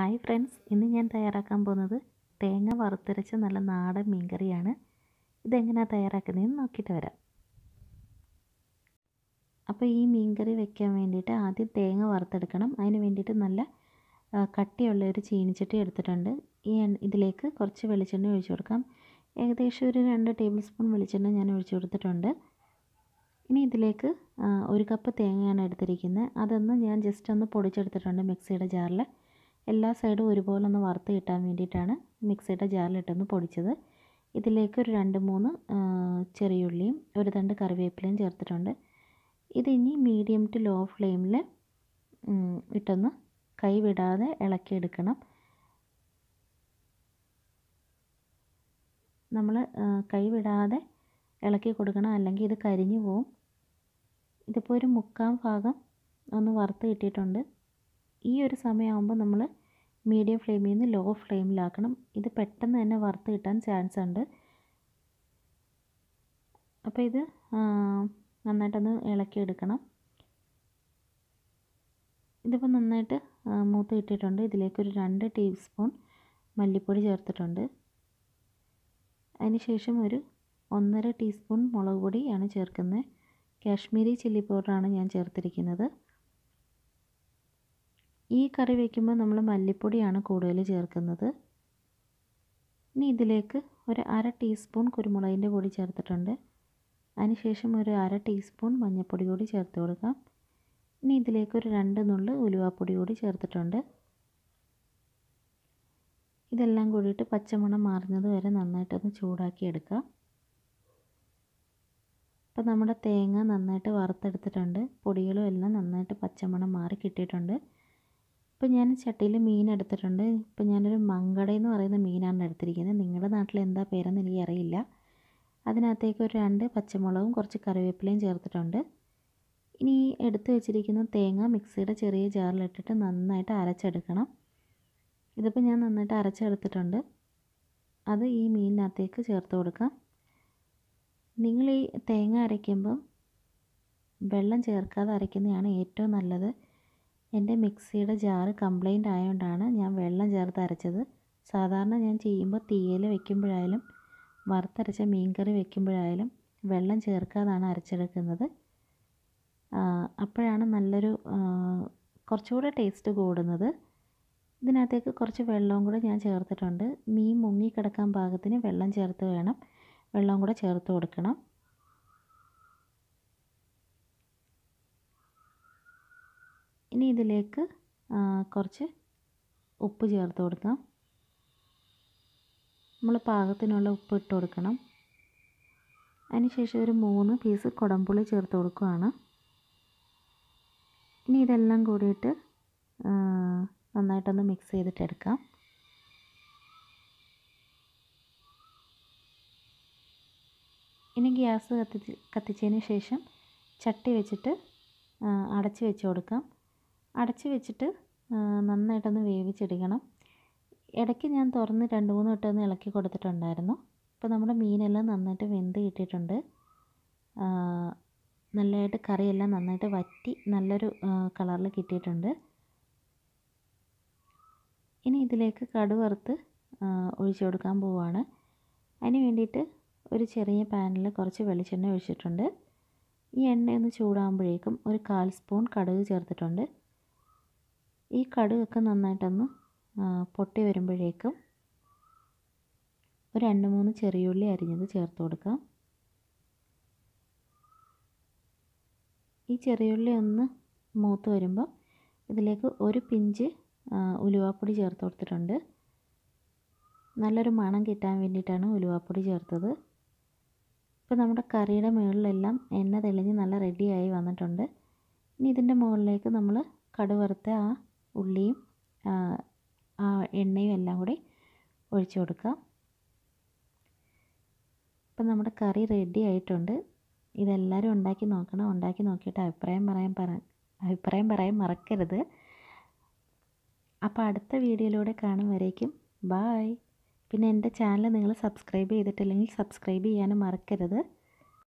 hi friends ഇന്ന് ഞാൻ തയ്യാറാക്കാൻ പോകുന്നത് തേങ്ങ വറുത്തരച്ച നല്ല നാടൻ മീൻകറിയാണ് ഇതെങ്ങനെയാണ് തയ്യാറാക്കുന്നതെന്ന് നോക്കിയിട്ട് വരാം അപ്പോൾ ഈ മീൻകറി വെക്കാൻ വേണ്ടിയിട്ട് ആദ്യം തേങ്ങ വറുത്തെടുക്കണം അതിന് വേണ്ടിയിട്ട് നല്ല കട്ടിയുള്ള ഒരു ചീനിച്ചട്ടി എടുത്തിട്ടുണ്ട് ഈ ഇതിലേക്ക് കുറച്ച് വെളിച്ചെണ്ണ ഒഴിച്ചു കൊടുക്കാം ഏകദേശം ഒരു രണ്ട് ടേബിൾ സ്പൂൺ വെളിച്ചെണ്ണ ഞാൻ ഒഴിച്ചു കൊടുത്തിട്ടുണ്ട് ഇനി ഇതിലേക്ക് ഒരു കപ്പ് തേങ്ങയാണ് എടുത്തിരിക്കുന്നത് അതൊന്ന് ഞാൻ ജസ്റ്റ് ഒന്ന് പൊടിച്ചെടുത്തിട്ടുണ്ട് മിക്സിയുടെ ജാറിൽ എല്ലാ സൈഡും ഒരുപോലെ ഒന്ന് വറുത്ത് കിട്ടാൻ വേണ്ടിയിട്ടാണ് മിക്സിയുടെ ജാറിലിട്ടൊന്ന് പൊടിച്ചത് ഇതിലേക്ക് ഒരു രണ്ട് മൂന്ന് ചെറിയുള്ളിയും ഒരു തണ്ട് കറിവേപ്പിലയും ചേർത്തിട്ടുണ്ട് ഇതിനി മീഡിയം ടു ലോ ഫ്ലെയിമിൽ ഇട്ടൊന്ന് കൈ വിടാതെ ഇളക്കിയെടുക്കണം നമ്മൾ കൈ വിടാതെ ഇളക്കി കൊടുക്കണം അല്ലെങ്കിൽ ഇത് കരിഞ്ഞു പോവും ഇതിപ്പോൾ ഒരു മുക്കാം ഭാഗം ഒന്ന് വറുത്ത് കിട്ടിയിട്ടുണ്ട് ഈ ഒരു സമയമാകുമ്പോൾ നമ്മൾ മീഡിയം ഫ്ലെയിമിൽ നിന്ന് ലോ ഫ്ലെയിമിലാക്കണം ഇത് പെട്ടെന്ന് തന്നെ വറുത്ത് കിട്ടാൻ ചാൻസ് ഉണ്ട് അപ്പോൾ ഇത് നന്നായിട്ടൊന്ന് ഇളക്കിയെടുക്കണം ഇതിപ്പോൾ നന്നായിട്ട് മൂത്ത് കിട്ടിയിട്ടുണ്ട് ഇതിലേക്കൊരു രണ്ട് ടീസ്പൂൺ മല്ലിപ്പൊടി ചേർത്തിട്ടുണ്ട് അതിനുശേഷം ഒരു ഒന്നര ടീസ്പൂൺ മുളക് പൊടിയാണ് ചേർക്കുന്നത് കാശ്മീരി ചില്ലി പൗഡറാണ് ഞാൻ ചേർത്തിരിക്കുന്നത് ഈ കറി വയ്ക്കുമ്പോൾ നമ്മൾ മല്ലിപ്പൊടിയാണ് കൂടുതൽ ചേർക്കുന്നത് ഇനി ഇതിലേക്ക് ഒരു അര ടീസ്പൂൺ കുരുമുളകിൻ്റെ പൊടി ചേർത്തിട്ടുണ്ട് അതിനുശേഷം ഒരു അര ടീസ്പൂൺ മഞ്ഞൾപ്പൊടി കൂടി ചേർത്ത് കൊടുക്കാം ഇനി ഇതിലേക്ക് ഒരു രണ്ട് നുള്ളു ഉലുവാപ്പൊടി കൂടി ചേർത്തിട്ടുണ്ട് ഇതെല്ലാം കൂടിയിട്ട് പച്ചമണം മാറുന്നത് വരെ നന്നായിട്ടൊന്ന് ചൂടാക്കി എടുക്കാം അപ്പോൾ നമ്മുടെ തേങ്ങ നന്നായിട്ട് വറുത്തെടുത്തിട്ടുണ്ട് പൊടികളും എല്ലാം നന്നായിട്ട് പച്ചമണം മാറി കിട്ടിയിട്ടുണ്ട് ഇപ്പോൾ ഞാൻ ചട്ടിയിൽ മീൻ എടുത്തിട്ടുണ്ട് ഇപ്പോൾ ഞാനൊരു മങ്കട എന്ന് പറയുന്ന മീനാണ് എടുത്തിരിക്കുന്നത് നിങ്ങളുടെ നാട്ടിൽ എന്താ പേരെന്ന് എനിക്കറിയില്ല അതിനകത്തേക്ക് ഒരു രണ്ട് പച്ചമുളകും കുറച്ച് കറിവേപ്പിലയും ചേർത്തിട്ടുണ്ട് ഇനി എടുത്ത് വെച്ചിരിക്കുന്ന തേങ്ങ മിക്സിയുടെ ചെറിയ ജാറിലിട്ടിട്ട് നന്നായിട്ട് അരച്ചെടുക്കണം ഇതിപ്പോൾ ഞാൻ നന്നായിട്ട് അരച്ചെടുത്തിട്ടുണ്ട് അത് ഈ മീനിനകത്തേക്ക് ചേർത്ത് കൊടുക്കാം നിങ്ങൾ ഈ തേങ്ങ അരയ്ക്കുമ്പം വെള്ളം ചേർക്കാതെ അരയ്ക്കുന്നതാണ് ഏറ്റവും നല്ലത് എൻ്റെ മിക്സിയുടെ ജാറ് കംപ്ലൈൻ്റ് ആയതുകൊണ്ടാണ് ഞാൻ വെള്ളം ചേർത്ത് അരച്ചത് സാധാരണ ഞാൻ ചെയ്യുമ്പോൾ തീയിൽ വെക്കുമ്പോഴായാലും വറുത്തരച്ച മീൻകറി വെക്കുമ്പോഴായാലും വെള്ളം ചേർക്കാതാണ് അരച്ചെടുക്കുന്നത് അപ്പോഴാണ് നല്ലൊരു കുറച്ചുകൂടെ ടേസ്റ്റ് കൂടുന്നത് ഇതിനകത്തേക്ക് കുറച്ച് വെള്ളവും കൂടെ ഞാൻ ചേർത്തിട്ടുണ്ട് മീൻ മുങ്ങിക്കിടക്കാൻ പാകത്തിന് വെള്ളം ചേർത്ത് വേണം വെള്ളവും കൂടെ ചേർത്ത് കൊടുക്കണം ഇനി ഇതിലേക്ക് കുറച്ച് ഉപ്പ് ചേർത്ത് കൊടുക്കാം നമ്മൾ പാകത്തിനുള്ള ഉപ്പ് ഇട്ട് കൊടുക്കണം അതിനുശേഷം ഒരു മൂന്ന് പീസ് കുടംപുളി ചേർത്ത് കൊടുക്കുകയാണ് ഇനി ഇതെല്ലാം കൂടിയിട്ട് നന്നായിട്ടൊന്ന് മിക്സ് ചെയ്തിട്ടെടുക്കാം ഇനി ഗ്യാസ് കത്തിച്ച് കത്തിച്ചതിന് ശേഷം ചട്ടി വെച്ചിട്ട് അടച്ച് വെച്ച് കൊടുക്കാം അടച്ചു വെച്ചിട്ട് നന്നായിട്ടൊന്ന് വേവിച്ചെടുക്കണം ഇടയ്ക്ക് ഞാൻ തുറന്ന് രണ്ട് മൂന്ന് ഒന്ന് ഇളക്കി കൊടുത്തിട്ടുണ്ടായിരുന്നു അപ്പോൾ നമ്മുടെ മീനെല്ലാം നന്നായിട്ട് വെന്ത് കിട്ടിയിട്ടുണ്ട് നല്ലതായിട്ട് കറിയെല്ലാം നന്നായിട്ട് വറ്റി നല്ലൊരു കളറിൽ കിട്ടിയിട്ടുണ്ട് ഇനി ഇതിലേക്ക് കടുവറുത്ത് ഒഴിച്ചു കൊടുക്കാൻ പോവുകയാണ് അതിന് വേണ്ടിയിട്ട് ഒരു ചെറിയ പാനിൽ കുറച്ച് വെളിച്ചെണ്ണ ഒഴിച്ചിട്ടുണ്ട് ഈ എണ്ണ ചൂടാകുമ്പോഴേക്കും ഒരു കാൽ സ്പൂൺ കടുക് ചേർത്തിട്ടുണ്ട് ഈ കടുകൊക്കെ നന്നായിട്ടൊന്ന് പൊട്ടി വരുമ്പോഴേക്കും ഒരു രണ്ട് മൂന്ന് ചെറിയുള്ളി അരിഞ്ഞത് ചേർത്ത് കൊടുക്കാം ഈ ചെറിയുള്ളി ഒന്ന് മൂത്ത് വരുമ്പോൾ ഇതിലേക്ക് ഒരു പിഞ്ച് ഉലുവാപ്പൊടി ചേർത്ത് കൊടുത്തിട്ടുണ്ട് നല്ലൊരു മണം കിട്ടാൻ വേണ്ടിയിട്ടാണ് ഉലുവാപ്പൊടി ചേർത്തത് ഇപ്പോൾ നമ്മുടെ കറിയുടെ മുകളിലെല്ലാം എണ്ണ തെളിഞ്ഞ് നല്ല റെഡിയായി വന്നിട്ടുണ്ട് ഇനി ഇതിൻ്റെ മുകളിലേക്ക് നമ്മൾ കടുവറുത്ത ആ ഉള്ളിയും ആ എണ്ണയും എല്ലാം കൂടി ഒഴിച്ചു കൊടുക്കാം ഇപ്പം നമ്മുടെ കറി റെഡി ആയിട്ടുണ്ട് ഇതെല്ലാവരും ഉണ്ടാക്കി നോക്കണം ഉണ്ടാക്കി നോക്കിയിട്ട് അഭിപ്രായം പറയാൻ പറ അഭിപ്രായം പറയാൻ മറക്കരുത് അപ്പോൾ അടുത്ത വീഡിയോയിലൂടെ കാണും വരേക്കും ബായ് പിന്നെ എൻ്റെ ചാനൽ നിങ്ങൾ സബ്സ്ക്രൈബ് ചെയ്തിട്ടില്ലെങ്കിൽ സബ്സ്ക്രൈബ് ചെയ്യാനും മറക്കരുത്